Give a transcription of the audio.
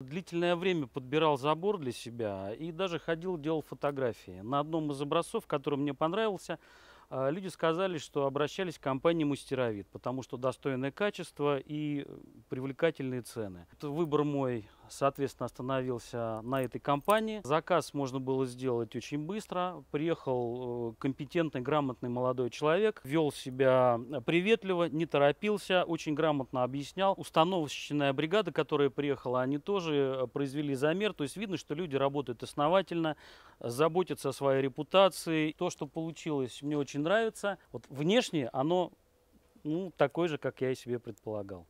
Длительное время подбирал забор для себя и даже ходил, делал фотографии. На одном из забросов, который мне понравился, э, люди сказали, что обращались к компании «Мастеровид», потому что достойное качество и э, привлекательные цены. выбор мой, соответственно, остановился на этой компании. Заказ можно было сделать очень быстро. Приехал э, компетентный, грамотный молодой человек, вел себя приветливо, не торопился, очень грамотно объяснял. Установочная бригада, которая приехала, они тоже э, произвели замер. То есть видно, что люди работают основательно, заботятся о своей репутации. То, что получилось, мне очень нравится. Вот внешне оно ну, такое же, как я и себе предполагал.